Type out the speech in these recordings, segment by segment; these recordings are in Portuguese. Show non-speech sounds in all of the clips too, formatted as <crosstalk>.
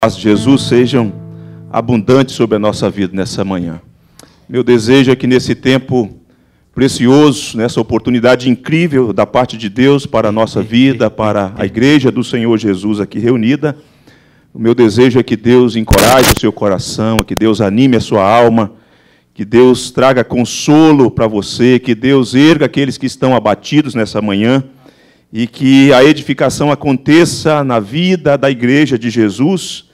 paz de Jesus sejam abundantes sobre a nossa vida nessa manhã. Meu desejo é que nesse tempo precioso, nessa oportunidade incrível da parte de Deus para a nossa vida, para a igreja do Senhor Jesus aqui reunida, o meu desejo é que Deus encoraje o seu coração, que Deus anime a sua alma, que Deus traga consolo para você, que Deus erga aqueles que estão abatidos nessa manhã e que a edificação aconteça na vida da igreja de Jesus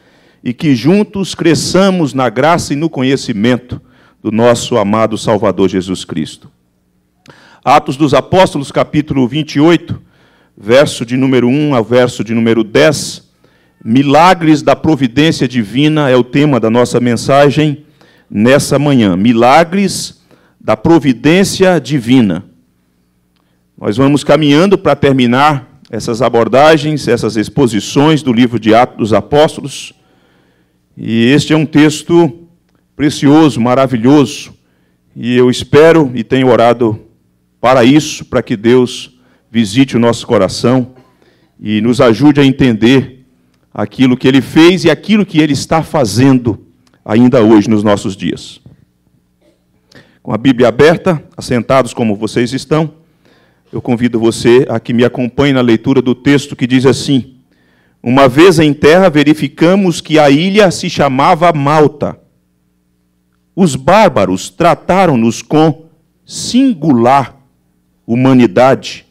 e que juntos cresçamos na graça e no conhecimento do nosso amado Salvador Jesus Cristo. Atos dos Apóstolos, capítulo 28, verso de número 1 ao verso de número 10. Milagres da providência divina é o tema da nossa mensagem nessa manhã. Milagres da providência divina. Nós vamos caminhando para terminar essas abordagens, essas exposições do livro de Atos dos Apóstolos. E este é um texto precioso, maravilhoso, e eu espero e tenho orado para isso, para que Deus visite o nosso coração e nos ajude a entender aquilo que ele fez e aquilo que ele está fazendo ainda hoje nos nossos dias. Com a Bíblia aberta, assentados como vocês estão, eu convido você a que me acompanhe na leitura do texto que diz assim: uma vez em terra, verificamos que a ilha se chamava Malta. Os bárbaros trataram-nos com singular humanidade,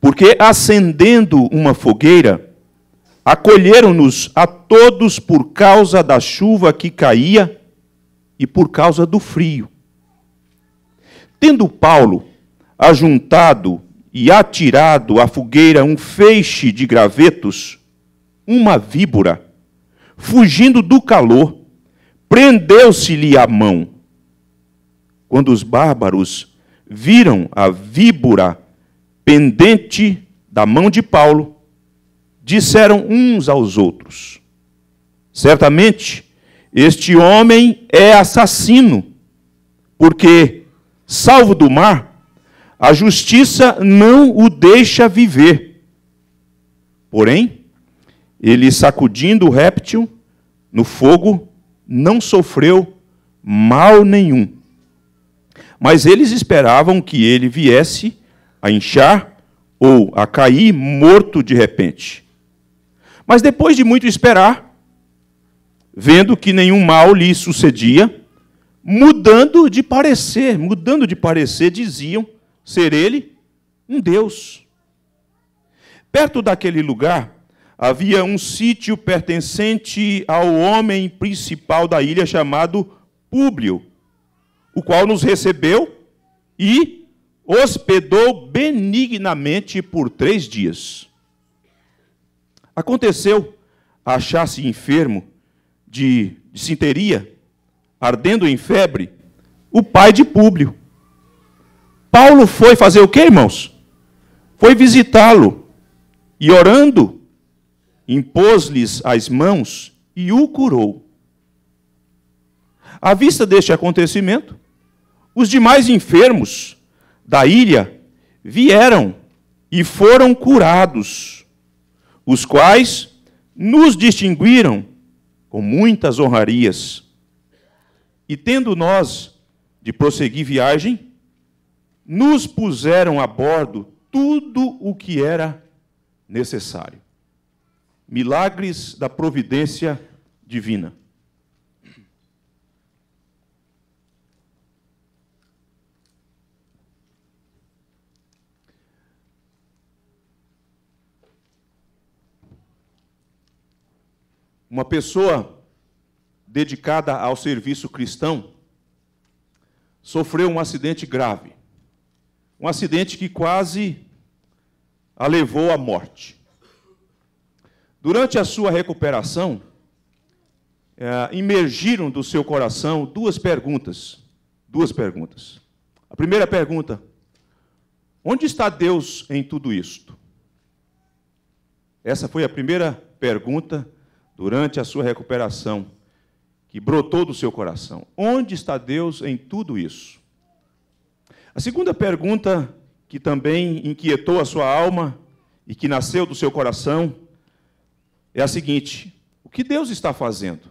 porque acendendo uma fogueira, acolheram-nos a todos por causa da chuva que caía e por causa do frio. Tendo Paulo ajuntado e atirado à fogueira um feixe de gravetos, uma víbora, fugindo do calor, prendeu-se-lhe a mão. Quando os bárbaros viram a víbora pendente da mão de Paulo, disseram uns aos outros: Certamente este homem é assassino, porque, salvo do mar, a justiça não o deixa viver. Porém, ele sacudindo o réptil no fogo, não sofreu mal nenhum. Mas eles esperavam que ele viesse a inchar ou a cair morto de repente. Mas depois de muito esperar, vendo que nenhum mal lhe sucedia, mudando de parecer, mudando de parecer, diziam ser ele um Deus. Perto daquele lugar havia um sítio pertencente ao homem principal da ilha chamado Públio, o qual nos recebeu e hospedou benignamente por três dias. Aconteceu achar-se enfermo de, de sinteria, ardendo em febre, o pai de Públio. Paulo foi fazer o quê, irmãos? Foi visitá-lo e orando impôs-lhes as mãos e o curou. À vista deste acontecimento, os demais enfermos da ilha vieram e foram curados, os quais nos distinguiram com muitas honrarias. E tendo nós de prosseguir viagem, nos puseram a bordo tudo o que era necessário. Milagres da providência divina. Uma pessoa dedicada ao serviço cristão sofreu um acidente grave. Um acidente que quase a levou à morte. Durante a sua recuperação, é, emergiram do seu coração duas perguntas. Duas perguntas. A primeira pergunta: onde está Deus em tudo isto? Essa foi a primeira pergunta durante a sua recuperação que brotou do seu coração. Onde está Deus em tudo isso? A segunda pergunta que também inquietou a sua alma e que nasceu do seu coração é a seguinte: o que Deus está fazendo?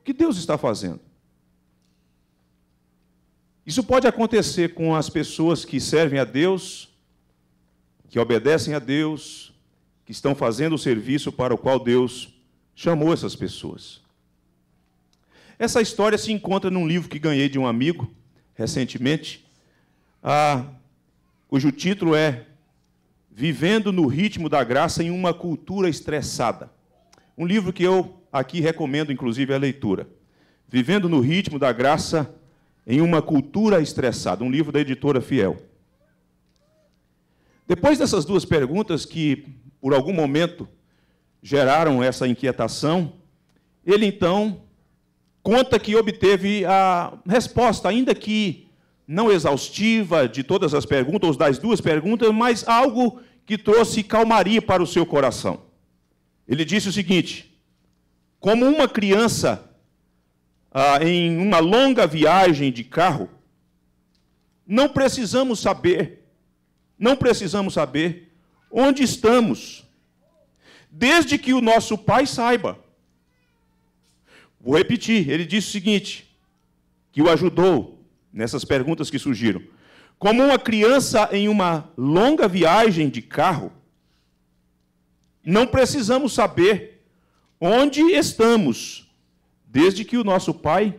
O que Deus está fazendo? Isso pode acontecer com as pessoas que servem a Deus, que obedecem a Deus, que estão fazendo o serviço para o qual Deus chamou essas pessoas. Essa história se encontra num livro que ganhei de um amigo recentemente, ah, cujo título é Vivendo no ritmo da graça em uma cultura estressada. Um livro que eu aqui recomendo, inclusive, é a leitura. Vivendo no ritmo da graça em uma cultura estressada. Um livro da editora Fiel. Depois dessas duas perguntas que, por algum momento, geraram essa inquietação, ele então conta que obteve a resposta, ainda que não exaustiva de todas as perguntas, ou das duas perguntas, mas algo que trouxe calmaria para o seu coração. Ele disse o seguinte: como uma criança ah, em uma longa viagem de carro, não precisamos saber, não precisamos saber onde estamos, desde que o nosso pai saiba. Vou repetir, ele disse o seguinte: que o ajudou nessas perguntas que surgiram. Como uma criança em uma longa viagem de carro, não precisamos saber onde estamos, desde que o nosso pai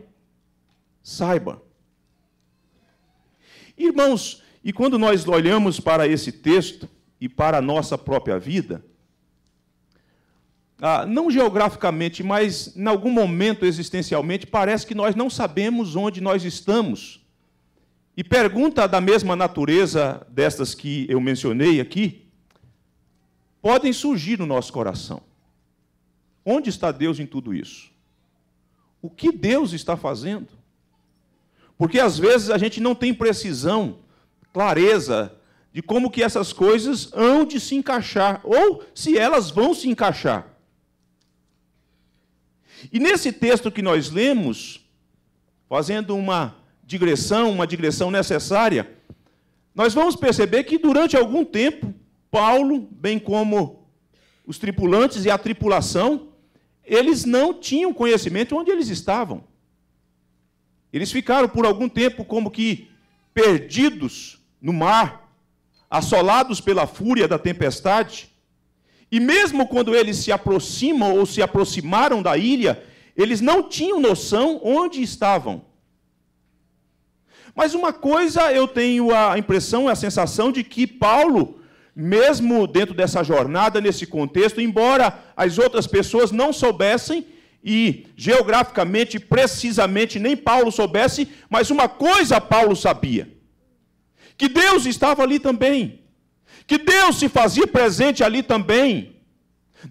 saiba. Irmãos, e quando nós olhamos para esse texto e para a nossa própria vida, ah, não geograficamente, mas em algum momento existencialmente, parece que nós não sabemos onde nós estamos. E pergunta da mesma natureza destas que eu mencionei aqui podem surgir no nosso coração. Onde está Deus em tudo isso? O que Deus está fazendo? Porque às vezes a gente não tem precisão, clareza de como que essas coisas hão de se encaixar ou se elas vão se encaixar. E nesse texto que nós lemos, fazendo uma digressão, uma digressão necessária, nós vamos perceber que durante algum tempo, Paulo, bem como os tripulantes e a tripulação, eles não tinham conhecimento onde eles estavam. Eles ficaram por algum tempo como que perdidos no mar, assolados pela fúria da tempestade. E mesmo quando eles se aproximam ou se aproximaram da ilha, eles não tinham noção onde estavam. Mas uma coisa eu tenho a impressão, a sensação de que Paulo, mesmo dentro dessa jornada, nesse contexto, embora as outras pessoas não soubessem, e geograficamente, precisamente, nem Paulo soubesse, mas uma coisa Paulo sabia: que Deus estava ali também, que Deus se fazia presente ali também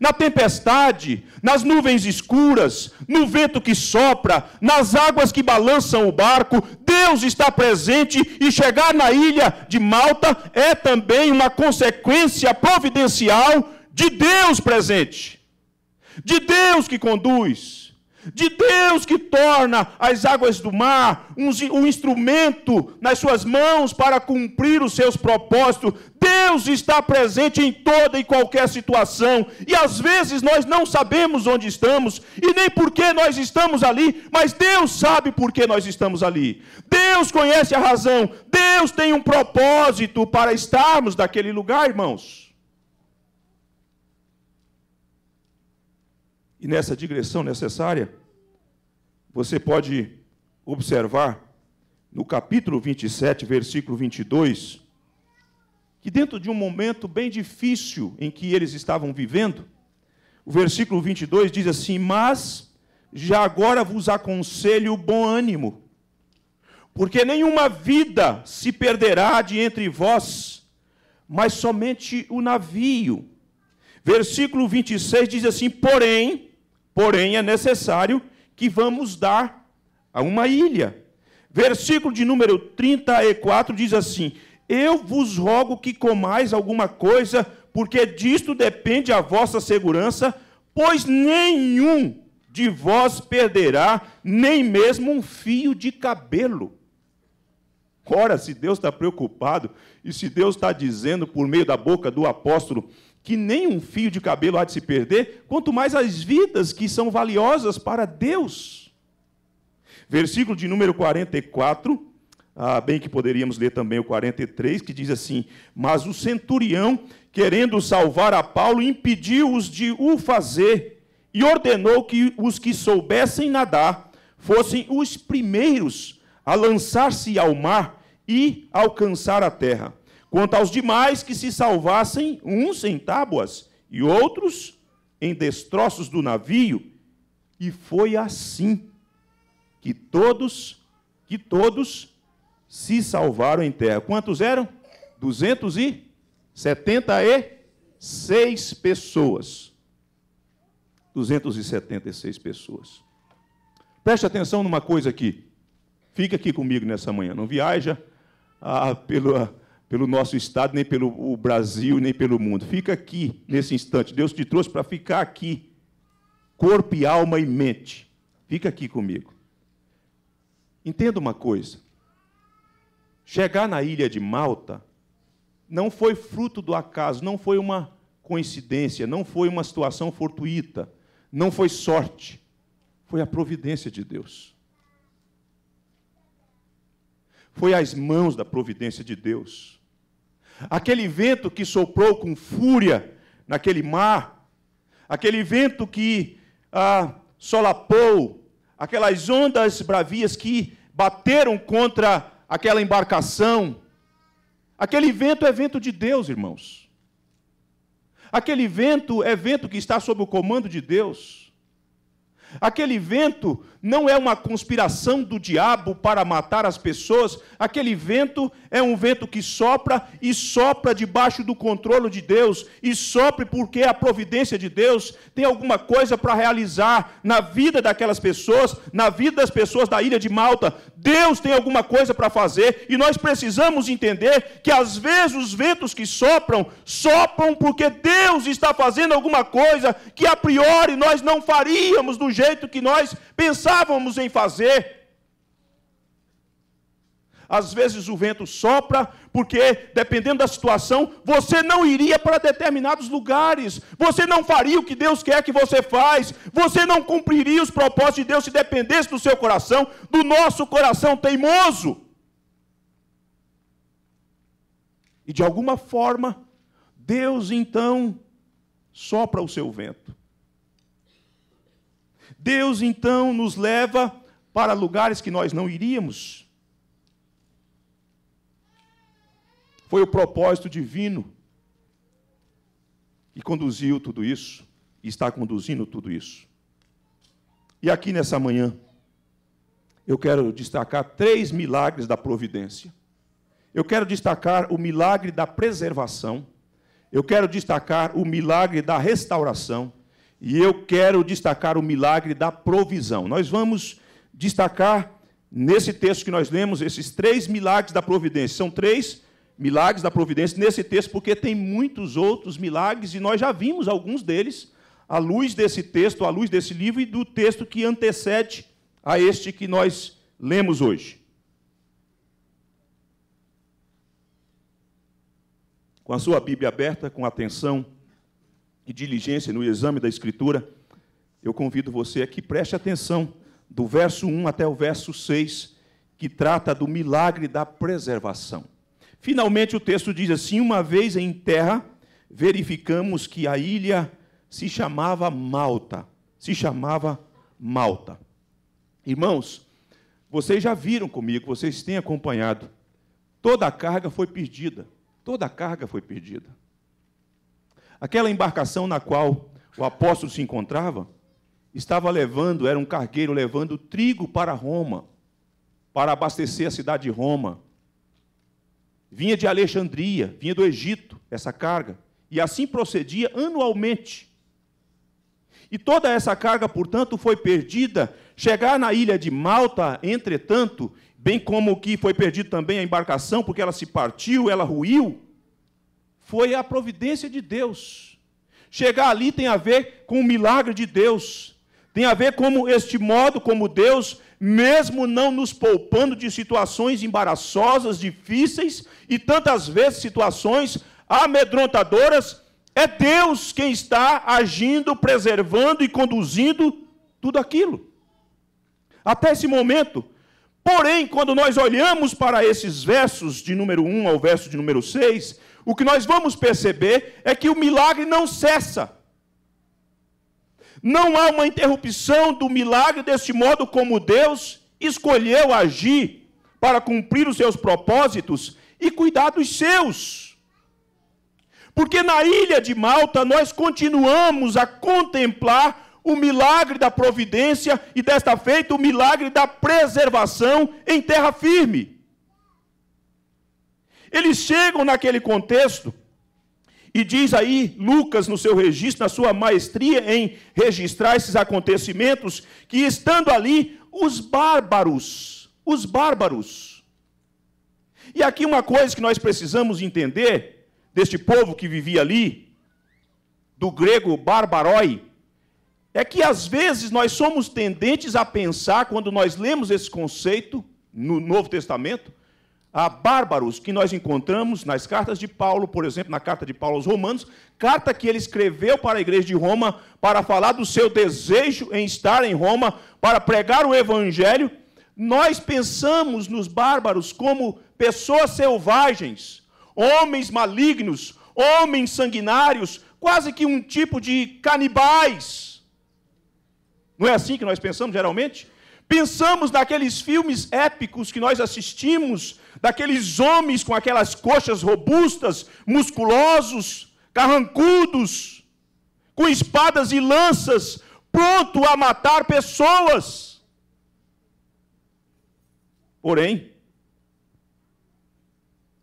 na tempestade, nas nuvens escuras, no vento que sopra, nas águas que balançam o barco, Deus está presente e chegar na ilha de Malta é também uma consequência providencial de Deus presente, de Deus que conduz de Deus que torna as águas do mar um, um, instrumento nas suas mãos para cumprir os seus propósitos. Deus está presente em toda e qualquer situação, e às vezes nós não sabemos onde estamos e nem por que nós estamos ali, mas Deus sabe por que nós estamos ali. Deus conhece a razão, Deus tem um propósito para estarmos daquele lugar, irmãos. E nessa digressão necessária, você pode observar no capítulo 27, versículo 22, que dentro de um momento bem difícil em que eles estavam vivendo, o versículo 22 diz assim: Mas já agora vos aconselho bom ânimo, porque nenhuma vida se perderá de entre vós, mas somente o navio. Versículo 26 diz assim: Porém, Porém, é necessário que vamos dar a uma ilha. Versículo de número 34 diz assim: Eu vos rogo que comais alguma coisa, porque disto depende a vossa segurança, pois nenhum de vós perderá nem mesmo um fio de cabelo. Ora, se Deus está preocupado e se Deus está dizendo por meio da boca do apóstolo que nem um fio de cabelo há de se perder, quanto mais as vidas que são valiosas para Deus. Versículo de número 44, ah, bem que poderíamos ler também o 43, que diz assim: Mas o centurião, querendo salvar a Paulo, impediu-os de o fazer e ordenou que os que soubessem nadar fossem os primeiros a lançar-se ao mar e alcançar a terra quanto aos demais que se salvassem, uns em tábuas e outros em destroços do navio, e foi assim que todos que todos se salvaram em terra. Quantos eram? 276 pessoas. 276 pessoas. Preste atenção numa coisa aqui. Fica aqui comigo nessa manhã, não viaja ah, pelo pelo nosso Estado, nem pelo Brasil, nem pelo mundo. Fica aqui, nesse instante. Deus te trouxe para ficar aqui, corpo e alma e mente. Fica aqui comigo. Entenda uma coisa. Chegar na ilha de Malta não foi fruto do acaso, não foi uma coincidência, não foi uma situação fortuita, não foi sorte. Foi a providência de Deus foi às mãos da providência de Deus. Aquele vento que soprou com fúria naquele mar, aquele vento que ah, solapou, aquelas ondas bravias que bateram contra aquela embarcação, aquele vento é vento de Deus, irmãos. Aquele vento é vento que está sob o comando de Deus. Aquele vento não é uma conspiração do diabo para matar as pessoas, aquele vento é um vento que sopra e sopra debaixo do controle de Deus, e sopra porque é a providência de Deus tem alguma coisa para realizar na vida daquelas pessoas, na vida das pessoas da ilha de Malta. Deus tem alguma coisa para fazer e nós precisamos entender que às vezes os ventos que sopram, sopram porque Deus está fazendo alguma coisa que a priori nós não faríamos do jeito jeito que nós pensávamos em fazer. Às vezes o vento sopra, porque dependendo da situação, você não iria para determinados lugares, você não faria o que Deus quer que você faz, você não cumpriria os propósitos de Deus se dependesse do seu coração, do nosso coração teimoso. E de alguma forma, Deus então sopra o seu vento. Deus então nos leva para lugares que nós não iríamos. Foi o propósito divino que conduziu tudo isso, e está conduzindo tudo isso. E aqui nessa manhã, eu quero destacar três milagres da providência. Eu quero destacar o milagre da preservação. Eu quero destacar o milagre da restauração e eu quero destacar o milagre da provisão. Nós vamos destacar nesse texto que nós lemos esses três milagres da providência. São três milagres da providência nesse texto, porque tem muitos outros milagres e nós já vimos alguns deles à luz desse texto, à luz desse livro e do texto que antecede a este que nós lemos hoje. Com a sua Bíblia aberta, com atenção e diligência no exame da Escritura, eu convido você aqui, preste atenção, do verso 1 até o verso 6, que trata do milagre da preservação. Finalmente, o texto diz assim: Uma vez em terra, verificamos que a ilha se chamava Malta. Se chamava Malta. Irmãos, vocês já viram comigo, vocês têm acompanhado. Toda a carga foi perdida. Toda a carga foi perdida. Aquela embarcação na qual o apóstolo se encontrava estava levando, era um cargueiro levando trigo para Roma, para abastecer a cidade de Roma. Vinha de Alexandria, vinha do Egito essa carga, e assim procedia anualmente. E toda essa carga, portanto, foi perdida. Chegar na ilha de Malta, entretanto, bem como que foi perdida também a embarcação, porque ela se partiu, ela ruiu, foi a providência de Deus. Chegar ali tem a ver com o milagre de Deus. Tem a ver como este modo como Deus, mesmo não nos poupando de situações embaraçosas, difíceis e tantas vezes situações amedrontadoras, é Deus quem está agindo, preservando e conduzindo tudo aquilo. Até esse momento. Porém, quando nós olhamos para esses versos de número 1 ao verso de número 6, o que nós vamos perceber é que o milagre não cessa. Não há uma interrupção do milagre deste modo como Deus escolheu agir para cumprir os seus propósitos e cuidar dos seus. Porque na ilha de Malta nós continuamos a contemplar o milagre da providência e desta feita o milagre da preservação em terra firme. Eles chegam naquele contexto e diz aí Lucas, no seu registro, na sua maestria em registrar esses acontecimentos, que estando ali os bárbaros, os bárbaros. E aqui uma coisa que nós precisamos entender deste povo que vivia ali, do grego barbaroi, é que às vezes nós somos tendentes a pensar, quando nós lemos esse conceito no Novo Testamento, a bárbaros que nós encontramos nas cartas de Paulo, por exemplo, na carta de Paulo aos Romanos, carta que ele escreveu para a igreja de Roma para falar do seu desejo em estar em Roma, para pregar o evangelho. Nós pensamos nos bárbaros como pessoas selvagens, homens malignos, homens sanguinários, quase que um tipo de canibais. Não é assim que nós pensamos geralmente? Pensamos naqueles filmes épicos que nós assistimos daqueles homens com aquelas coxas robustas, musculosos, carrancudos, com espadas e lanças, pronto a matar pessoas. Porém,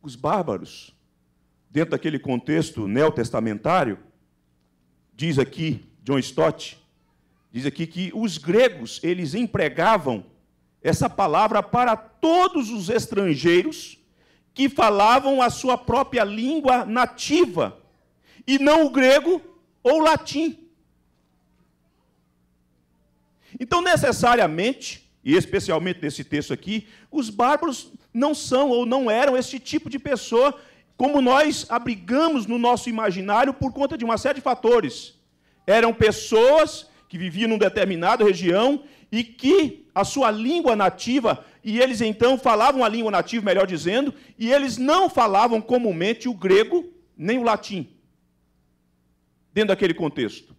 os bárbaros, dentro daquele contexto neotestamentário, diz aqui John Stott, diz aqui que os gregos, eles empregavam essa palavra para todos os estrangeiros que falavam a sua própria língua nativa, e não o grego ou o latim. Então, necessariamente, e especialmente nesse texto aqui, os bárbaros não são ou não eram esse tipo de pessoa como nós abrigamos no nosso imaginário por conta de uma série de fatores. Eram pessoas que viviam uma determinada região e que a sua língua nativa, e eles então falavam a língua nativa, melhor dizendo, e eles não falavam comumente o grego nem o latim, dentro daquele contexto.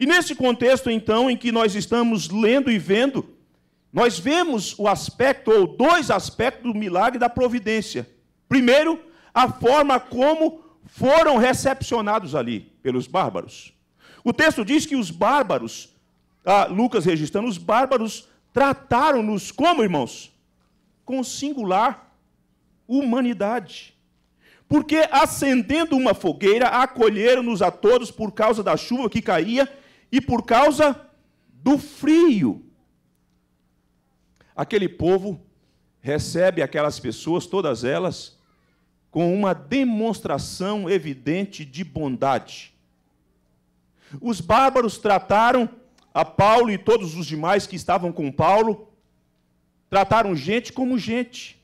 E nesse contexto, então, em que nós estamos lendo e vendo, nós vemos o aspecto, ou dois aspectos do milagre da providência. Primeiro, a forma como foram recepcionados ali pelos bárbaros. O texto diz que os bárbaros ah, Lucas registrando, os bárbaros trataram-nos como, irmãos? Com singular humanidade. Porque acendendo uma fogueira, acolheram-nos a todos por causa da chuva que caía e por causa do frio. Aquele povo recebe aquelas pessoas, todas elas, com uma demonstração evidente de bondade. Os bárbaros trataram a Paulo e todos os demais que estavam com Paulo, trataram gente como gente.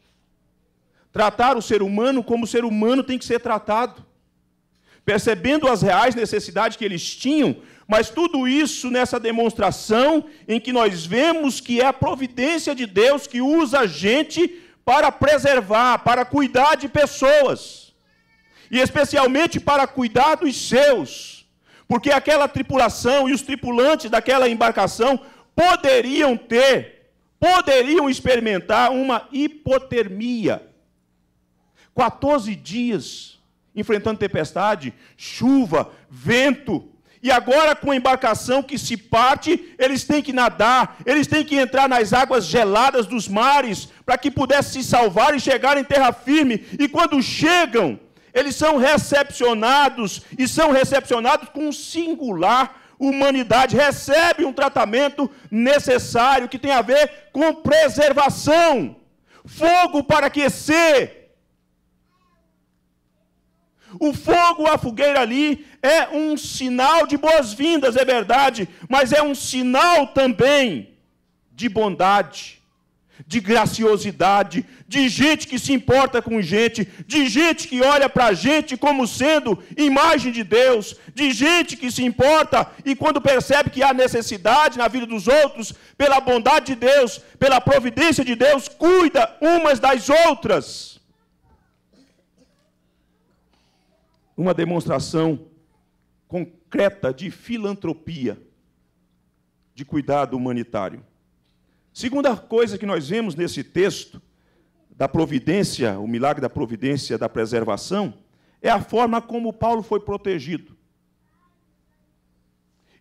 Trataram o ser humano como o ser humano tem que ser tratado. Percebendo as reais necessidades que eles tinham, mas tudo isso nessa demonstração em que nós vemos que é a providência de Deus que usa a gente para preservar, para cuidar de pessoas, e especialmente para cuidar dos seus porque aquela tripulação e os tripulantes daquela embarcação poderiam ter, poderiam experimentar uma hipotermia. 14 dias enfrentando tempestade, chuva, vento, e agora, com a embarcação que se parte, eles têm que nadar, eles têm que entrar nas águas geladas dos mares, para que pudessem se salvar e chegar em terra firme. E quando chegam, eles são recepcionados e são recepcionados com singular humanidade, recebe um tratamento necessário que tem a ver com preservação, fogo para aquecer. O fogo, a fogueira ali, é um sinal de boas-vindas, é verdade, mas é um sinal também de bondade, de graciosidade, de gente que se importa com gente, de gente que olha para a gente como sendo imagem de Deus, de gente que se importa e quando percebe que há necessidade na vida dos outros, pela bondade de Deus, pela providência de Deus, cuida umas das outras. Uma demonstração concreta de filantropia, de cuidado humanitário. Segunda coisa que nós vemos nesse texto da providência, o milagre da providência da preservação, é a forma como Paulo foi protegido.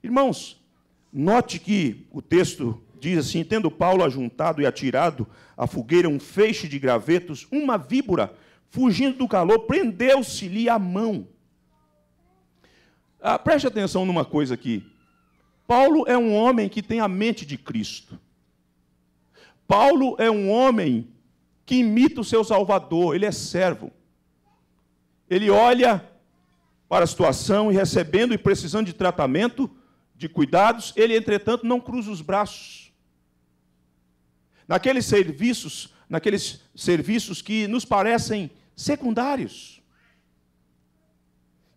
Irmãos, note que o texto diz assim: tendo Paulo ajuntado e atirado à fogueira um feixe de gravetos, uma víbora, fugindo do calor, prendeu-se-lhe a mão. Ah, preste atenção numa coisa aqui. Paulo é um homem que tem a mente de Cristo. Paulo é um homem que imita o seu Salvador, ele é servo. Ele olha para a situação e recebendo e precisando de tratamento, de cuidados, ele, entretanto, não cruza os braços. Naqueles serviços, naqueles serviços que nos parecem secundários,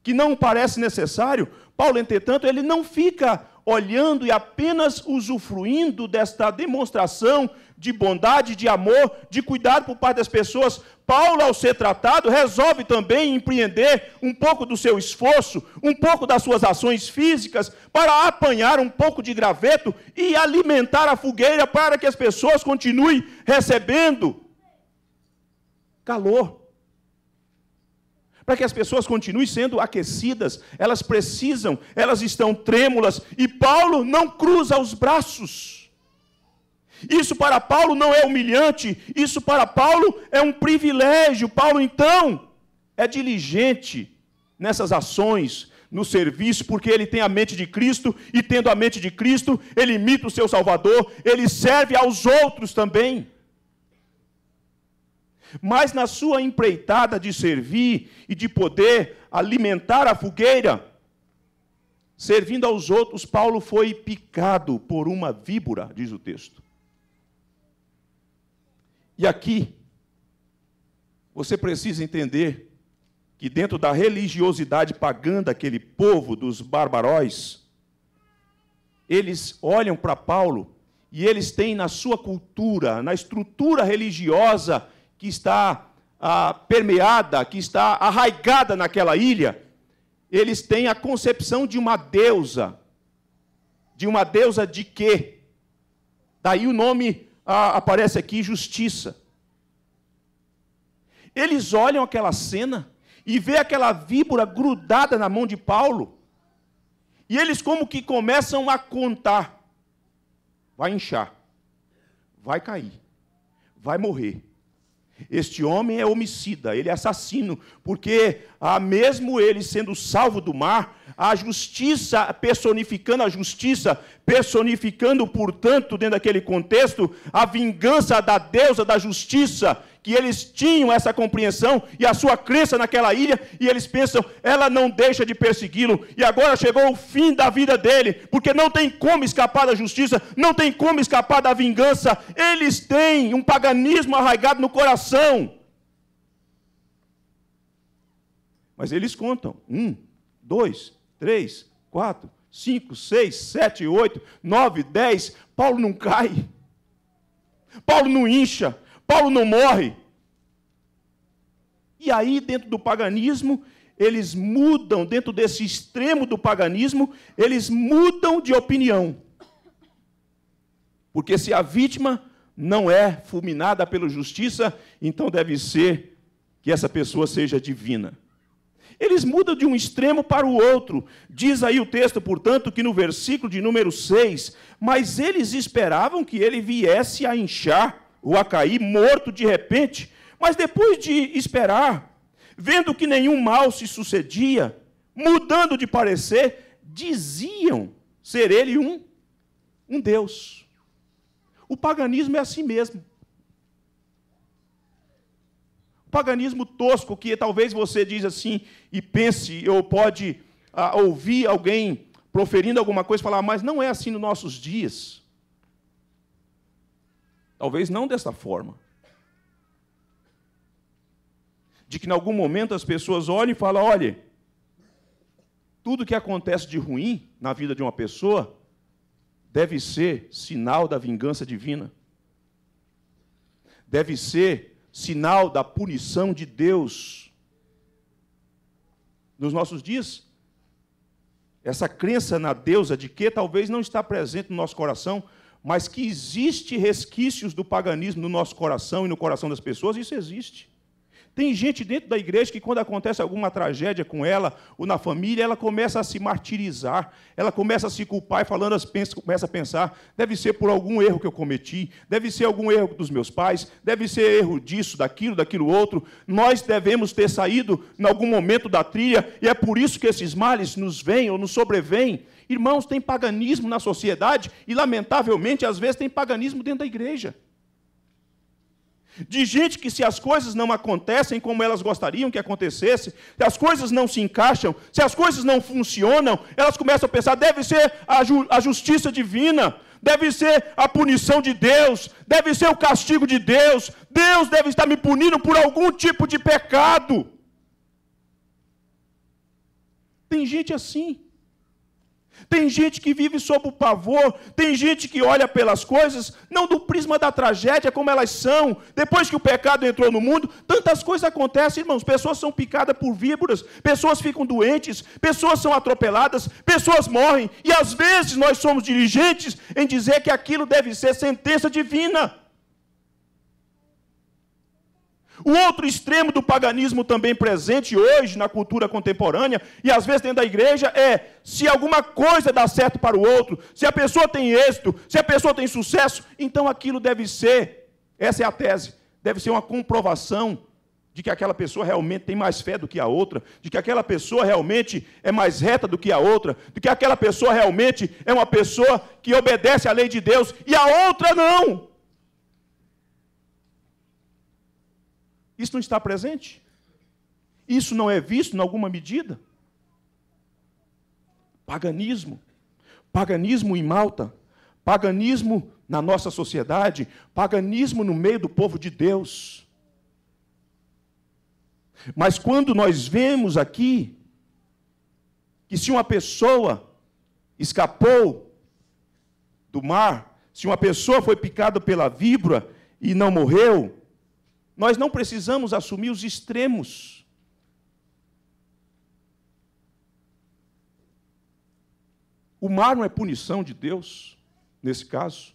que não parece necessário, Paulo, entretanto, ele não fica olhando e apenas usufruindo desta demonstração de bondade, de amor, de cuidado por parte das pessoas, Paulo, ao ser tratado, resolve também empreender um pouco do seu esforço, um pouco das suas ações físicas, para apanhar um pouco de graveto e alimentar a fogueira para que as pessoas continuem recebendo calor. Para que as pessoas continuem sendo aquecidas, elas precisam, elas estão trêmulas, e Paulo não cruza os braços. Isso para Paulo não é humilhante, isso para Paulo é um privilégio. Paulo, então, é diligente nessas ações, no serviço, porque ele tem a mente de Cristo e, tendo a mente de Cristo, ele imita o seu Salvador, ele serve aos outros também. Mas na sua empreitada de servir e de poder alimentar a fogueira, servindo aos outros, Paulo foi picado por uma víbora, diz o texto. E aqui, você precisa entender que dentro da religiosidade pagã daquele povo, dos barbaróis, eles olham para Paulo e eles têm na sua cultura, na estrutura religiosa que está ah, permeada, que está arraigada naquela ilha, eles têm a concepção de uma deusa. De uma deusa de quê? Daí o nome aparece aqui justiça. Eles olham aquela cena e vê aquela víbora grudada na mão de Paulo, e eles como que começam a contar. Vai inchar, vai cair, vai morrer. Este homem é homicida, ele é assassino, porque ah, mesmo ele sendo salvo do mar, a justiça, personificando a justiça, personificando, portanto, dentro daquele contexto, a vingança da deusa da justiça, que eles tinham essa compreensão e a sua crença naquela ilha, e eles pensam, ela não deixa de persegui-lo, e agora chegou o fim da vida dele, porque não tem como escapar da justiça, não tem como escapar da vingança, eles têm um paganismo arraigado no coração. Mas eles contam: um, dois, três, quatro, cinco, seis, sete, oito, nove, dez. Paulo não cai. Paulo não incha. Paulo não morre. E aí, dentro do paganismo, eles mudam, dentro desse extremo do paganismo, eles mudam de opinião. Porque se a vítima não é fulminada pela justiça, então deve ser que essa pessoa seja divina. Eles mudam de um extremo para o outro. Diz aí o texto, portanto, que no versículo de número 6, mas eles esperavam que ele viesse a inchar o Acaí morto de repente, mas depois de esperar, vendo que nenhum mal se sucedia, mudando de parecer, diziam ser ele um, um Deus. O paganismo é assim mesmo. O paganismo tosco, que talvez você diz assim e pense, ou pode ah, ouvir alguém proferindo alguma coisa e falar, ah, mas não é assim nos nossos dias. Talvez não dessa forma. De que em algum momento as pessoas olhem e falam: olha, tudo que acontece de ruim na vida de uma pessoa deve ser sinal da vingança divina, deve ser sinal da punição de Deus. Nos nossos dias, essa crença na deusa de que talvez não está presente no nosso coração, mas que existe resquícios do paganismo no nosso coração e no coração das pessoas, isso existe. Tem gente dentro da igreja que, quando acontece alguma tragédia com ela ou na família, ela começa a se martirizar, ela começa a se culpar e falando, começa a pensar: deve ser por algum erro que eu cometi, deve ser algum erro dos meus pais, deve ser erro disso, daquilo, daquilo outro. Nós devemos ter saído em algum momento da trilha e é por isso que esses males nos vêm ou nos sobrevêm. Irmãos, tem paganismo na sociedade e, lamentavelmente, às vezes tem paganismo dentro da igreja de gente que, se as coisas não acontecem como elas gostariam que acontecesse, se as coisas não se encaixam, se as coisas não funcionam, elas começam a pensar: deve ser a, ju a justiça divina, deve ser a punição de Deus, deve ser o castigo de Deus, Deus deve estar me punindo por algum tipo de pecado. Tem gente assim. Tem gente que vive sob o pavor, tem gente que olha pelas coisas não do prisma da tragédia como elas são. Depois que o pecado entrou no mundo, tantas coisas acontecem, irmãos. Pessoas são picadas por víboras, pessoas ficam doentes, pessoas são atropeladas, pessoas morrem. E às vezes nós somos dirigentes em dizer que aquilo deve ser sentença divina. O outro extremo do paganismo também presente hoje na cultura contemporânea e às vezes dentro da igreja é se alguma coisa dá certo para o outro, se a pessoa tem êxito, se a pessoa tem sucesso, então aquilo deve ser, essa é a tese, deve ser uma comprovação de que aquela pessoa realmente tem mais fé do que a outra, de que aquela pessoa realmente é mais reta do que a outra, de que aquela pessoa realmente é uma pessoa que obedece à lei de Deus e a outra não. Isso não está presente? Isso não é visto em alguma medida? Paganismo. Paganismo em Malta. Paganismo na nossa sociedade. Paganismo no meio do povo de Deus. Mas quando nós vemos aqui que se uma pessoa escapou do mar, se uma pessoa foi picada pela víbora e não morreu, nós não precisamos assumir os extremos. O mar não é punição de Deus, nesse caso.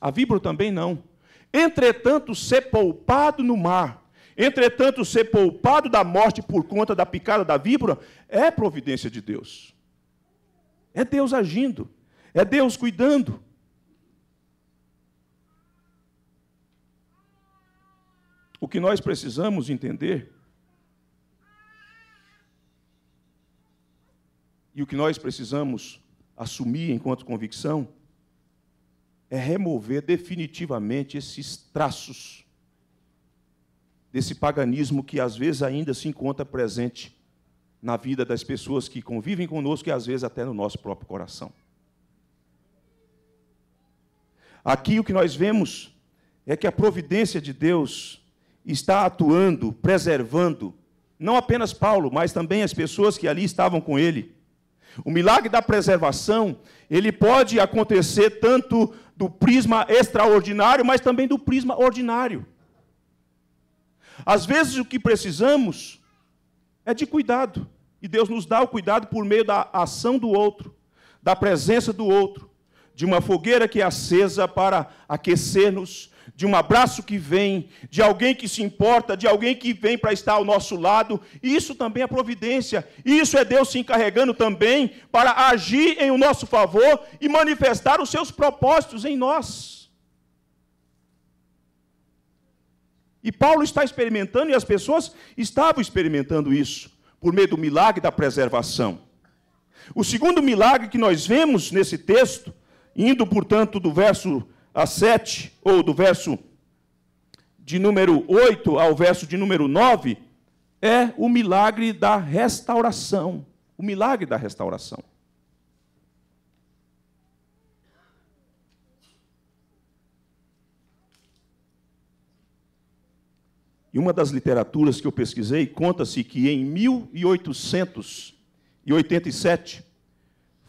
A víbora também não. Entretanto, ser poupado no mar, entretanto, ser poupado da morte por conta da picada da víbora, é providência de Deus. É Deus agindo, é Deus cuidando. O que nós precisamos entender e o que nós precisamos assumir enquanto convicção é remover definitivamente esses traços desse paganismo que às vezes ainda se encontra presente na vida das pessoas que convivem conosco e às vezes até no nosso próprio coração. Aqui o que nós vemos é que a providência de Deus está atuando, preservando, não apenas Paulo, mas também as pessoas que ali estavam com ele. O milagre da preservação, ele pode acontecer tanto do prisma extraordinário, mas também do prisma ordinário. Às vezes o que precisamos é de cuidado, e Deus nos dá o cuidado por meio da ação do outro, da presença do outro, de uma fogueira que é acesa para aquecer-nos, de um abraço que vem, de alguém que se importa, de alguém que vem para estar ao nosso lado. Isso também é providência. Isso é Deus se encarregando também para agir em o nosso favor e manifestar os seus propósitos em nós. E Paulo está experimentando e as pessoas estavam experimentando isso por meio do milagre da preservação. O segundo milagre que nós vemos nesse texto, indo portanto do verso a 7, ou do verso de número 8 ao verso de número 9, é o milagre da restauração. O milagre da restauração. E uma das literaturas que eu pesquisei conta-se que em 1887,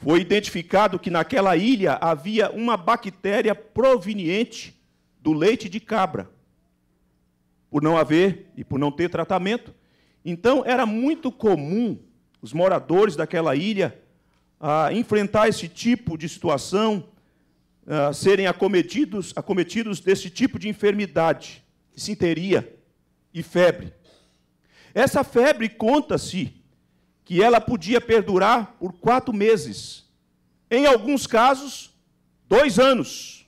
foi identificado que naquela ilha havia uma bactéria proveniente do leite de cabra. Por não haver e por não ter tratamento, então era muito comum os moradores daquela ilha a ah, enfrentar esse tipo de situação, ah, serem acometidos, acometidos desse tipo de enfermidade, sinteria e febre. Essa febre conta-se que ela podia perdurar por quatro meses, em alguns casos, dois anos.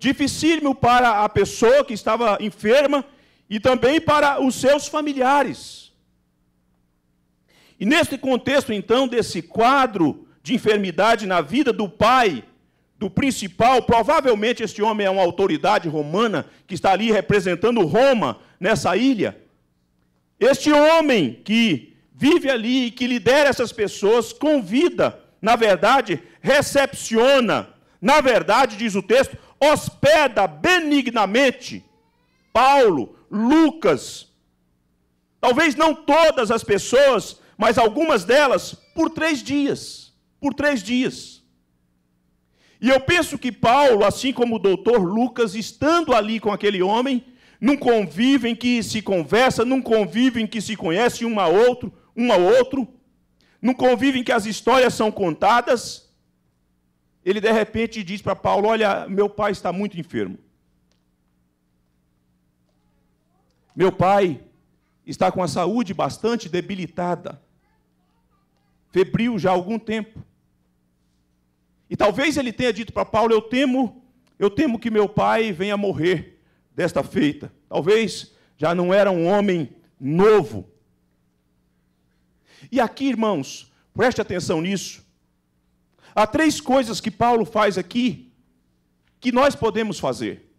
Dificílimo para a pessoa que estava enferma e também para os seus familiares. E neste contexto, então, desse quadro de enfermidade na vida do pai, do principal, provavelmente este homem é uma autoridade romana que está ali representando Roma nessa ilha. Este homem que vive ali e que lidera essas pessoas, convida, na verdade, recepciona, na verdade, diz o texto, hospeda benignamente Paulo, Lucas, talvez não todas as pessoas, mas algumas delas, por três dias. Por três dias. E eu penso que Paulo, assim como o doutor Lucas, estando ali com aquele homem, num convívio em que se conversa, num convívio em que se conhece um a outro, um ao outro, num convívio em que as histórias são contadas, ele de repente diz para Paulo: Olha, meu pai está muito enfermo. Meu pai está com a saúde bastante debilitada, febril já há algum tempo. E talvez ele tenha dito para Paulo: Eu temo, eu temo que meu pai venha morrer desta feita. Talvez já não era um homem novo. E aqui, irmãos, preste atenção nisso. Há três coisas que Paulo faz aqui que nós podemos fazer.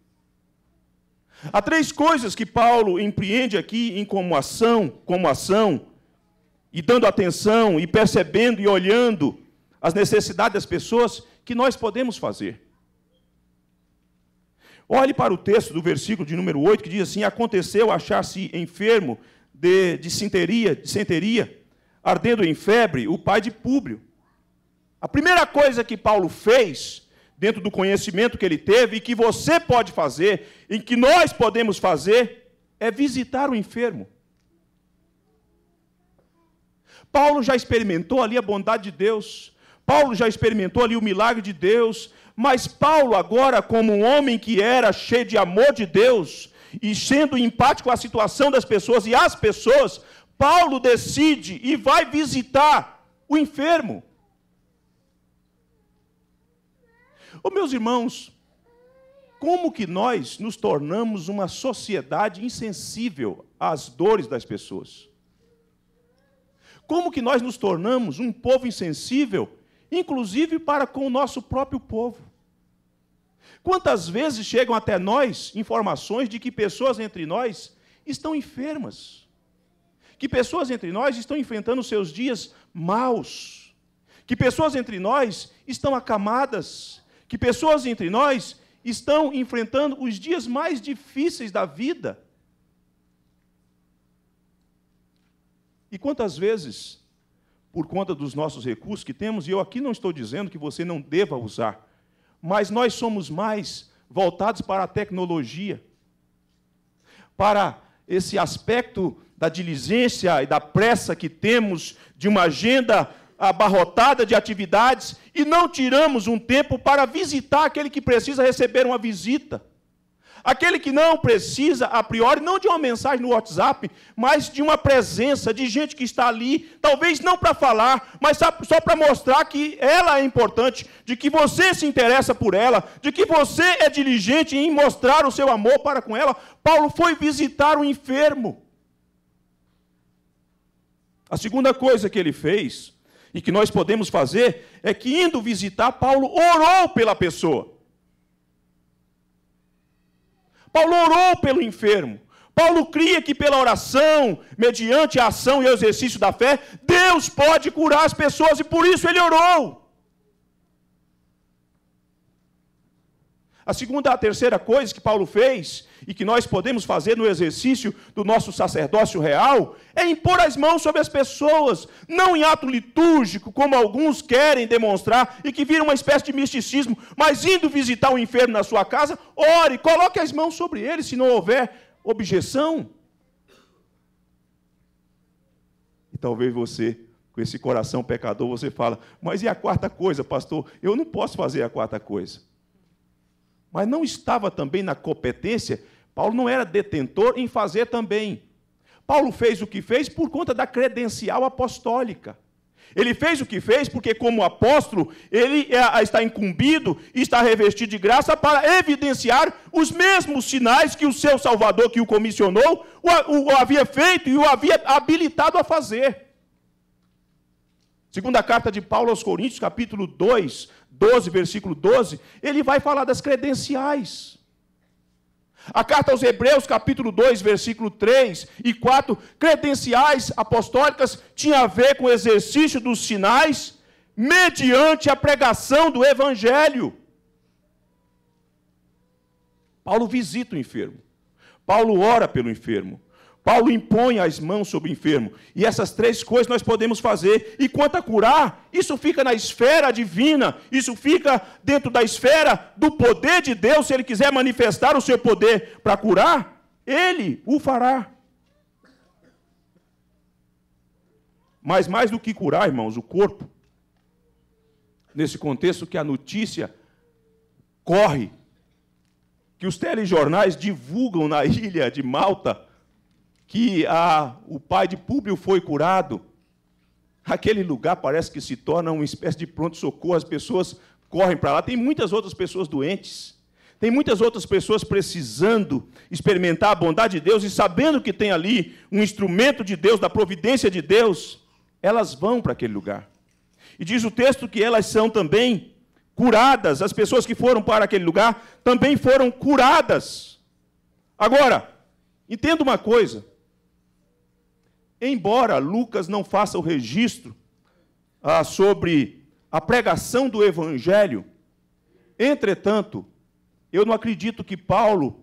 Há três coisas que Paulo empreende aqui em como ação, como ação, e dando atenção, e percebendo e olhando as necessidades das pessoas que nós podemos fazer. Olhe para o texto do versículo de número 8, que diz assim: Aconteceu achar-se enfermo de, de sinteria, de ardendo em febre, o pai de Públio. A primeira coisa que Paulo fez, dentro do conhecimento que ele teve, e que você pode fazer, e que nós podemos fazer, é visitar o enfermo. Paulo já experimentou ali a bondade de Deus, Paulo já experimentou ali o milagre de Deus, mas Paulo, agora, como um homem que era cheio de amor de Deus e sendo empático à situação das pessoas e às pessoas, Paulo decide e vai visitar o enfermo. Oh, meus irmãos, como que nós nos tornamos uma sociedade insensível às dores das pessoas? Como que nós nos tornamos um povo insensível, inclusive para com o nosso próprio povo? Quantas vezes chegam até nós informações de que pessoas entre nós estão enfermas? Que pessoas entre nós estão enfrentando seus dias maus? Que pessoas entre nós estão acamadas? Que pessoas entre nós estão enfrentando os dias mais difíceis da vida? E quantas vezes, por conta dos nossos recursos que temos, e eu aqui não estou dizendo que você não deva usar, mas nós somos mais voltados para a tecnologia, para esse aspecto da diligência e da pressa que temos de uma agenda abarrotada de atividades e não tiramos um tempo para visitar aquele que precisa receber uma visita. Aquele que não precisa, a priori, não de uma mensagem no WhatsApp, mas de uma presença de gente que está ali, talvez não para falar, mas só para mostrar que ela é importante, de que você se interessa por ela, de que você é diligente em mostrar o seu amor para com ela. Paulo foi visitar o enfermo. A segunda coisa que ele fez, e que nós podemos fazer, é que indo visitar, Paulo orou pela pessoa. Paulo orou pelo enfermo. Paulo cria que pela oração, mediante a ação e o exercício da fé, Deus pode curar as pessoas e por isso ele orou. A segunda, a terceira coisa que Paulo fez e que nós podemos fazer no exercício do nosso sacerdócio real é impor as mãos sobre as pessoas, não em ato litúrgico, como alguns querem demonstrar e que vira uma espécie de misticismo, mas indo visitar o enfermo na sua casa, ore, coloque as mãos sobre ele se não houver objeção. E talvez você com esse coração pecador, você fala: Mas e a quarta coisa, pastor? Eu não posso fazer a quarta coisa mas não estava também na competência, Paulo não era detentor em fazer também. Paulo fez o que fez por conta da credencial apostólica. Ele fez o que fez porque, como apóstolo, ele é, está incumbido e está revestido de graça para evidenciar os mesmos sinais que o seu Salvador, que o comissionou, o, havia feito e o havia habilitado a fazer. Segunda carta de Paulo aos Coríntios, capítulo 2, 12, versículo 12, ele vai falar das credenciais. A carta aos Hebreus, capítulo 2, versículo 3 e 4, credenciais apostólicas tinha a ver com o exercício dos sinais mediante a pregação do evangelho. Paulo visita o enfermo. Paulo ora pelo enfermo. Paulo impõe as mãos sobre o enfermo. E essas três coisas nós podemos fazer. E quanto a curar, isso fica na esfera divina, isso fica dentro da esfera do poder de Deus. Se ele quiser manifestar o seu poder para curar, ele o fará. Mas mais do que curar, irmãos, o corpo, nesse contexto que a notícia corre, que os telejornais divulgam na <laughs> ilha de Malta, que a, ah, o pai de Públio foi curado, aquele lugar parece que se torna uma espécie de pronto-socorro, as pessoas correm para lá. Tem muitas outras pessoas doentes, tem muitas outras pessoas precisando experimentar a bondade de Deus e sabendo que tem ali um instrumento de Deus, da providência de Deus, elas vão para aquele lugar. E diz o texto que elas são também curadas, as pessoas que foram para aquele lugar também foram curadas. Agora, entenda uma coisa. Embora Lucas não faça o registro ah, sobre a pregação do Evangelho, entretanto, eu não acredito que Paulo,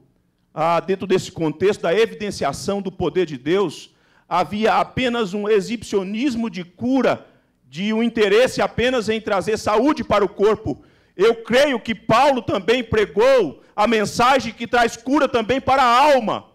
ah, dentro desse contexto da evidenciação do poder de Deus, havia apenas um exibicionismo de cura, de um interesse apenas em trazer saúde para o corpo. Eu creio que Paulo também pregou a mensagem que traz cura também para a alma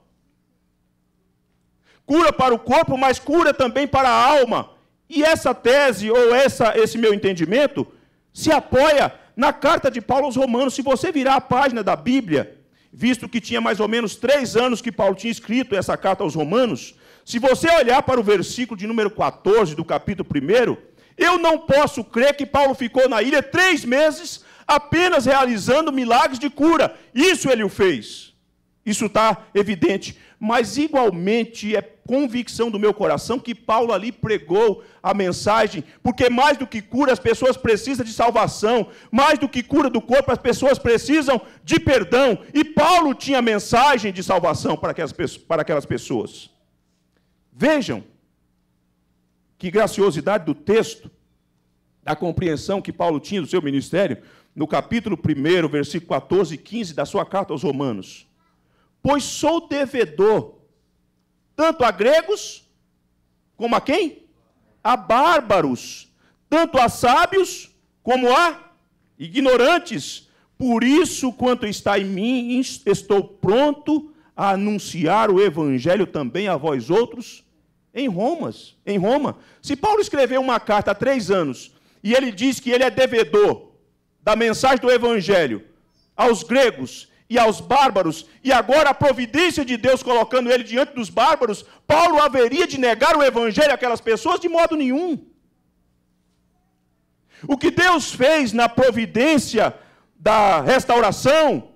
cura para o corpo, mas cura também para a alma. E essa tese ou essa esse meu entendimento se apoia na carta de Paulo aos Romanos. Se você virar a página da Bíblia, visto que tinha mais ou menos três anos que Paulo tinha escrito essa carta aos Romanos, se você olhar para o versículo de número 14 do capítulo 1, eu não posso crer que Paulo ficou na ilha três meses apenas realizando milagres de cura. Isso ele o fez. Isso está evidente mas igualmente é convicção do meu coração que Paulo ali pregou a mensagem, porque mais do que cura, as pessoas precisam de salvação, mais do que cura do corpo, as pessoas precisam de perdão, e Paulo tinha mensagem de salvação para aquelas, para aquelas pessoas. Vejam que graciosidade do texto, da compreensão que Paulo tinha do seu ministério, no capítulo 1, versículo 14 e 15 da sua carta aos Romanos pois sou devedor tanto a gregos como a quem? A bárbaros, tanto a sábios como a ignorantes. Por isso, quanto está em mim, estou pronto a anunciar o evangelho também a vós outros em Romas, em Roma. Se Paulo escreveu uma carta há três anos e ele diz que ele é devedor da mensagem do evangelho aos gregos e aos bárbaros, e agora a providência de Deus colocando ele diante dos bárbaros, Paulo haveria de negar o evangelho àquelas pessoas de modo nenhum. O que Deus fez na providência da restauração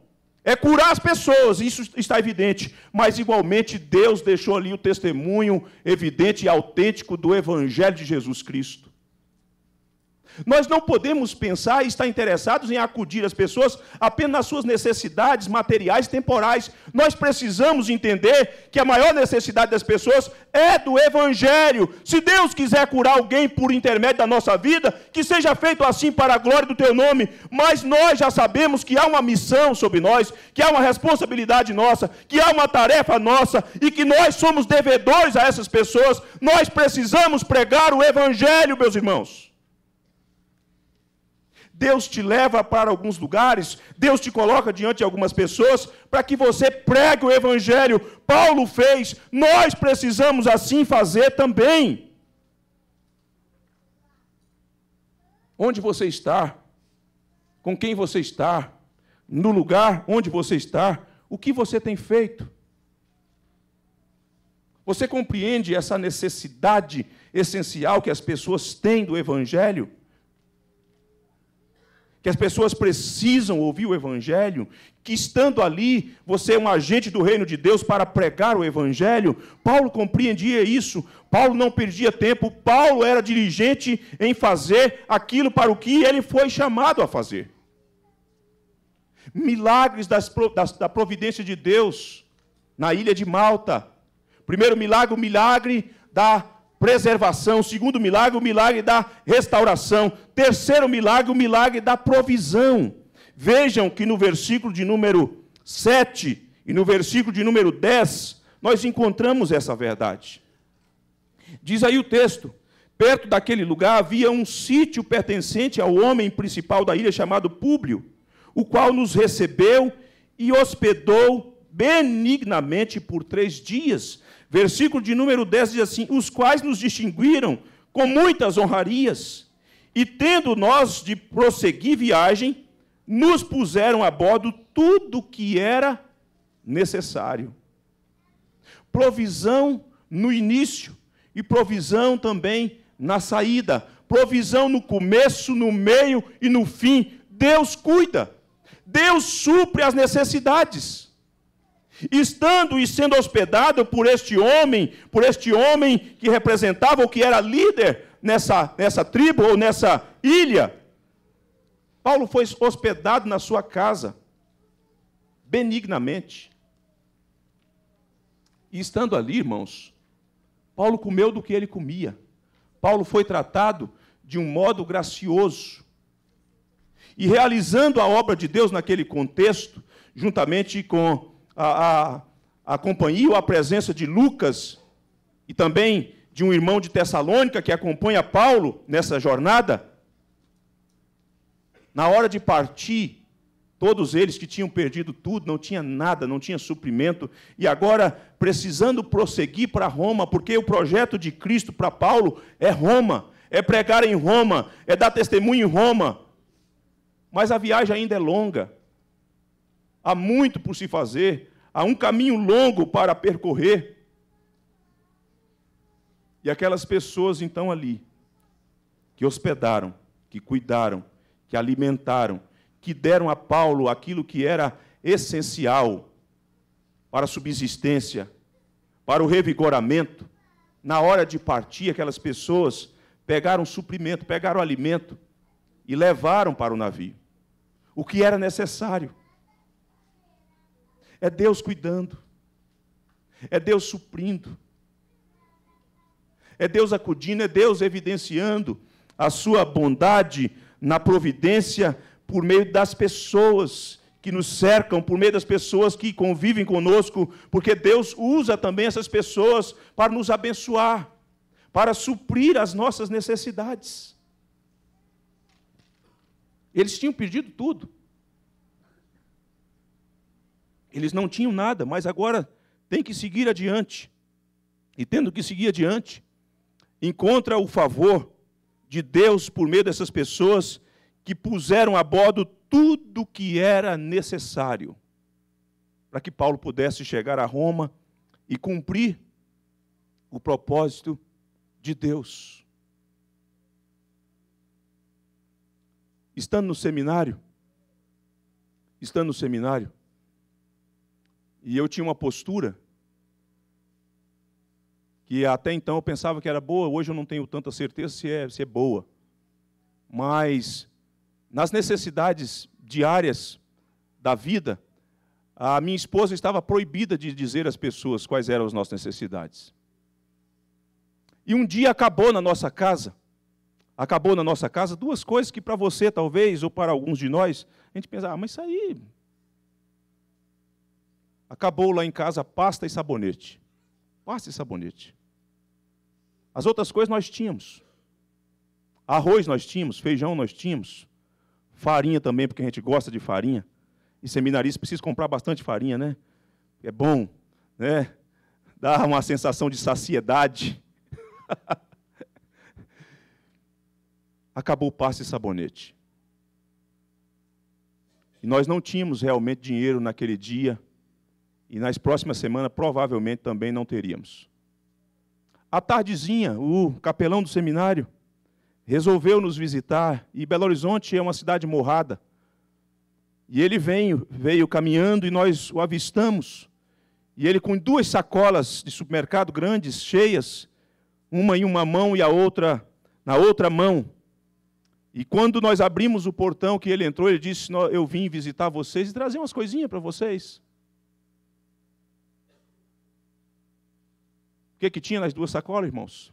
é curar as pessoas, isso está evidente, mas igualmente Deus deixou ali o testemunho evidente e autêntico do evangelho de Jesus Cristo. Nós não podemos pensar e estar interessados em acudir as pessoas apenas nas suas necessidades materiais temporais. Nós precisamos entender que a maior necessidade das pessoas é do Evangelho. Se Deus quiser curar alguém por intermédio da nossa vida, que seja feito assim para a glória do teu nome. Mas nós já sabemos que há uma missão sobre nós, que há uma responsabilidade nossa, que há uma tarefa nossa e que nós somos devedores a essas pessoas. Nós precisamos pregar o Evangelho, meus irmãos. Deus te leva para alguns lugares, Deus te coloca diante de algumas pessoas para que você pregue o Evangelho. Paulo fez, nós precisamos assim fazer também. Onde você está? Com quem você está? No lugar onde você está? O que você tem feito? Você compreende essa necessidade essencial que as pessoas têm do Evangelho? que as pessoas precisam ouvir o Evangelho, que estando ali você é um agente do reino de Deus para pregar o Evangelho. Paulo compreendia isso, Paulo não perdia tempo, Paulo era dirigente em fazer aquilo para o que ele foi chamado a fazer. Milagres das, das, da providência de Deus na ilha de Malta. Primeiro milagre, o milagre da preservação. Segundo milagre, o milagre da restauração. Terceiro milagre, o milagre da provisão. Vejam que no versículo de número 7 e no versículo de número 10, nós encontramos essa verdade. Diz aí o texto: perto daquele lugar havia um sítio pertencente ao homem principal da ilha chamado Públio, o qual nos recebeu e hospedou benignamente por três dias Versículo de número 10 diz assim: Os quais nos distinguiram com muitas honrarias, e tendo nós de prosseguir viagem, nos puseram a bordo tudo que era necessário. Provisão no início e provisão também na saída. Provisão no começo, no meio e no fim. Deus cuida. Deus supre as necessidades. Estando e sendo hospedado por este homem, por este homem que representava ou que era líder nessa, nessa tribo ou nessa ilha, Paulo foi hospedado na sua casa, benignamente. E estando ali, irmãos, Paulo comeu do que ele comia. Paulo foi tratado de um modo gracioso. E realizando a obra de Deus naquele contexto, juntamente com a, a, a companhia ou a presença de Lucas e também de um irmão de Tessalônica que acompanha Paulo nessa jornada, na hora de partir, todos eles que tinham perdido tudo, não tinha nada, não tinha suprimento, e agora precisando prosseguir para Roma, porque o projeto de Cristo para Paulo é Roma, é pregar em Roma, é dar testemunho em Roma. Mas a viagem ainda é longa há muito por se fazer, há um caminho longo para percorrer. E aquelas pessoas então ali, que hospedaram, que cuidaram, que alimentaram, que deram a Paulo aquilo que era essencial para a subsistência, para o revigoramento, na hora de partir, aquelas pessoas pegaram suprimento, pegaram alimento e levaram para o navio o que era necessário. É Deus cuidando. É Deus suprindo. É Deus acudindo, é Deus evidenciando a sua bondade na providência por meio das pessoas que nos cercam, por meio das pessoas que convivem conosco, porque Deus usa também essas pessoas para nos abençoar, para suprir as nossas necessidades. Eles tinham pedido tudo. Eles não tinham nada, mas agora tem que seguir adiante. E tendo que seguir adiante, encontra o favor de Deus por meio dessas pessoas que puseram a bordo tudo que era necessário para que Paulo pudesse chegar a Roma e cumprir o propósito de Deus. Estando no seminário, estando no seminário, e eu tinha uma postura que até então eu pensava que era boa, hoje eu não tenho tanta certeza se é, se é boa. Mas nas necessidades diárias da vida, a minha esposa estava proibida de dizer às pessoas quais eram as nossas necessidades. E um dia acabou na nossa casa, acabou na nossa casa duas coisas que para você talvez, ou para alguns de nós, a gente pensa, ah, mas isso aí Acabou lá em casa pasta e sabonete. Pasta e sabonete. As outras coisas nós tínhamos. Arroz nós tínhamos, feijão nós tínhamos, farinha também, porque a gente gosta de farinha. E seminarista precisa comprar bastante farinha, né? É bom, né? Dá uma sensação de saciedade. <laughs> Acabou pasta e sabonete. E nós não tínhamos realmente dinheiro naquele dia e nas próximas semanas, provavelmente, também não teríamos. À tardezinha, o capelão do seminário resolveu nos visitar, e Belo Horizonte é uma cidade morrada. E ele veio, veio caminhando e nós o avistamos. E ele com duas sacolas de supermercado grandes, cheias, uma em uma mão e a outra na outra mão. E quando nós abrimos o portão que ele entrou, ele disse: "Eu vim visitar vocês e trazer umas coisinhas para vocês". que, que tinha nas duas sacolas, irmãos?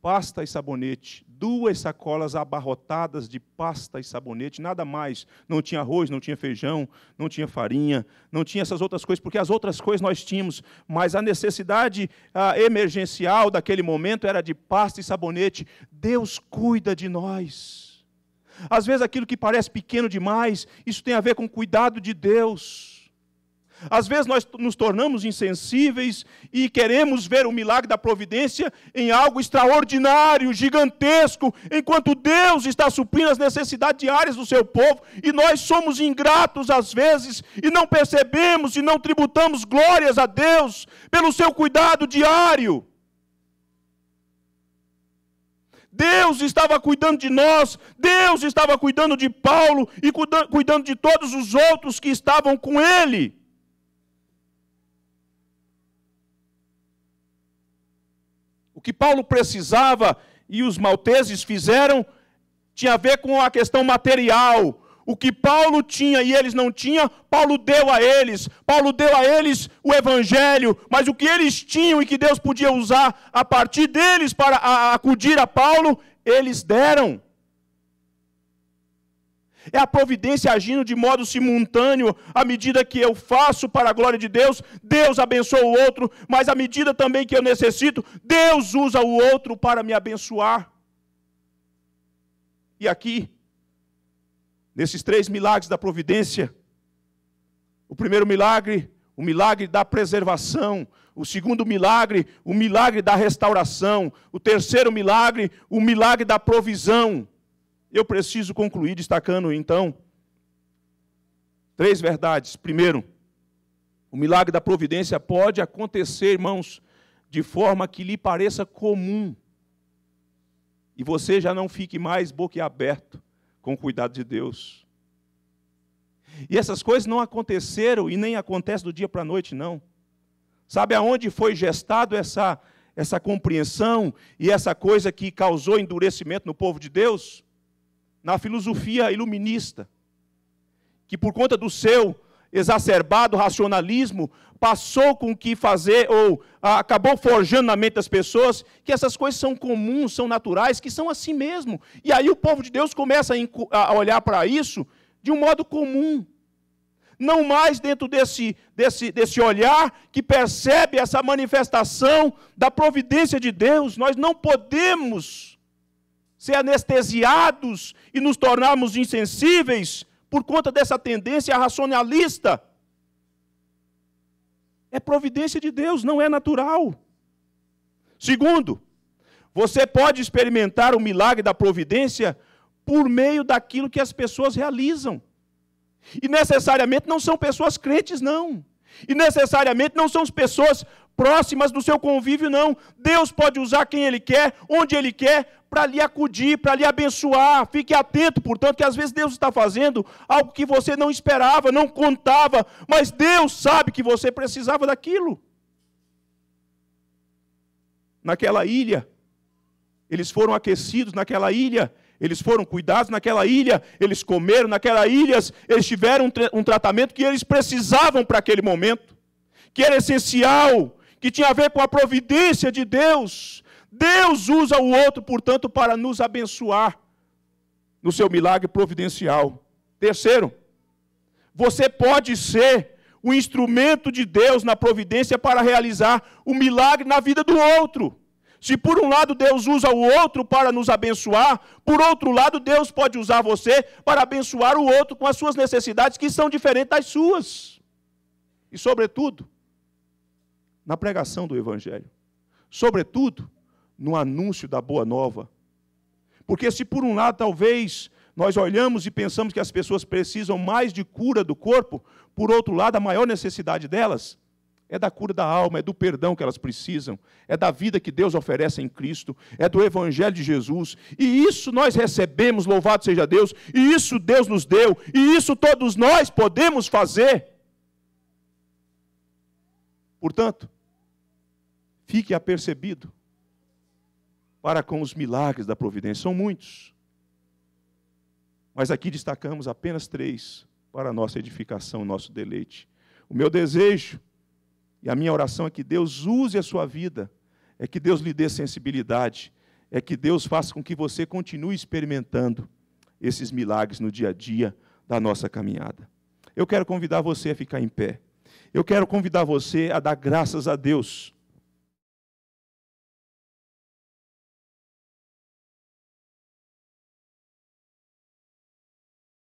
Pasta e sabonete. Duas sacolas abarrotadas de pasta e sabonete, nada mais. Não tinha arroz, não tinha feijão, não tinha farinha, não tinha essas outras coisas, porque as outras coisas nós tínhamos, mas a necessidade emergencial daquele momento era de pasta e sabonete. Deus cuida de nós. Às vezes aquilo que parece pequeno demais, isso tem a ver com o cuidado de Deus. Às vezes nós nos tornamos insensíveis e queremos ver o milagre da providência em algo extraordinário, gigantesco, enquanto Deus está suprindo as necessidades diárias do seu povo e nós somos ingratos às vezes e não percebemos e não tributamos glórias a Deus pelo seu cuidado diário. Deus estava cuidando de nós, Deus estava cuidando de Paulo e cuidando de todos os outros que estavam com ele. que Paulo precisava e os malteses fizeram tinha a ver com a questão material. O que Paulo tinha e eles não tinham, Paulo deu a eles. Paulo deu a eles o evangelho, mas o que eles tinham e que Deus podia usar a partir deles para acudir a Paulo, eles deram. É a providência agindo de modo simultâneo, à medida que eu faço para a glória de Deus, Deus abençoa o outro, mas à medida também que eu necessito, Deus usa o outro para me abençoar. E aqui, nesses três milagres da providência, o primeiro milagre, o milagre da preservação, o segundo milagre, o milagre da restauração, o terceiro milagre, o milagre da provisão. Eu preciso concluir destacando, então, três verdades. Primeiro, o milagre da providência pode acontecer, irmãos, de forma que lhe pareça comum. E você já não fique mais boquiaberto com o cuidado de Deus. E essas coisas não aconteceram e nem acontecem do dia para a noite, não. Sabe aonde foi gestado essa, essa compreensão e essa coisa que causou endurecimento no povo de Deus? na filosofia iluminista, que por conta do seu exacerbado racionalismo passou com que fazer ou ah, acabou forjando na mente das pessoas que essas coisas são comuns, são naturais, que são assim mesmo. E aí o povo de Deus começa a, a olhar para isso de um modo comum. Não mais dentro desse, desse, desse olhar que percebe essa manifestação da providência de Deus. Nós não podemos ser anestesiados e nos tornarmos insensíveis por conta dessa tendência racionalista. É providência de Deus, não é natural. Segundo, você pode experimentar o milagre da providência por meio daquilo que as pessoas realizam. E necessariamente não são pessoas crentes, não. E necessariamente não são pessoas próximas do seu convívio, não. Deus pode usar quem Ele quer, onde Ele quer, para lhe acudir, para lhe abençoar. Fique atento, portanto, que às vezes Deus está fazendo algo que você não esperava, não contava, mas Deus sabe que você precisava daquilo. Naquela ilha, eles foram aquecidos naquela ilha, eles foram cuidados naquela ilha, eles comeram naquela ilha, eles tiveram um, tra um tratamento que eles precisavam para aquele momento, que era essencial, que tinha a ver com a providência de Deus. Deus usa o outro, portanto, para nos abençoar no seu milagre providencial. Terceiro, você pode ser o instrumento de Deus na providência para realizar o milagre na vida do outro. Se por um lado Deus usa o outro para nos abençoar, por outro lado Deus pode usar você para abençoar o outro com as suas necessidades que são diferentes das suas. E sobretudo, na pregação do evangelho. Sobretudo, no anúncio da boa nova. Porque se por um lado talvez nós olhamos e pensamos que as pessoas precisam mais de cura do corpo, por outro lado, a maior necessidade delas é da cura da alma, é do perdão que elas precisam, é da vida que Deus oferece em Cristo, é do Evangelho de Jesus. E isso nós recebemos, louvado seja Deus, e isso Deus nos deu, e isso todos nós podemos fazer. Portanto, fique apercebido para com os milagres da providência. São muitos. Mas aqui destacamos apenas três para a nossa edificação, nosso deleite. O meu desejo e a minha oração é que Deus use a sua vida, é que Deus lhe dê sensibilidade, é que Deus faça com que você continue experimentando esses milagres no dia a dia da nossa caminhada. Eu quero convidar você a ficar em pé. Eu quero convidar você a dar graças a Deus